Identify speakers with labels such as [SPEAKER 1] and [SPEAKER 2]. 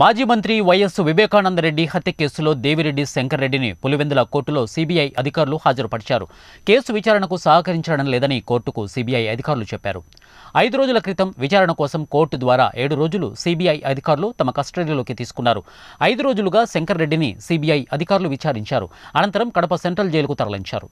[SPEAKER 1] మాజీ మంత్రి వైఎస్ వివేకానందరెడ్డి హత్య కేసులో దేవిరెడ్డి శంకర్రెడ్డిని పులివెందుల కోర్టులో సీబీఐ అధికారులు హాజరుపరిచారు కేసు విచారణకు సహకరించడం లేదని కోర్టుకు సీబీఐ అధికారులు చెప్పారు ఐదు రోజుల క్రితం విచారణ కోసం కోర్టు ద్వారా ఏడు రోజులు సీబీఐ అధికారులు తమ కస్టడీలోకి తీసుకున్నారు ఐదు రోజులుగా శంకర్రెడ్డిని సీబీఐ అధికారులు విచారించారు అనంతరం కడప సెంట్రల్ జైలుకు తరలించారు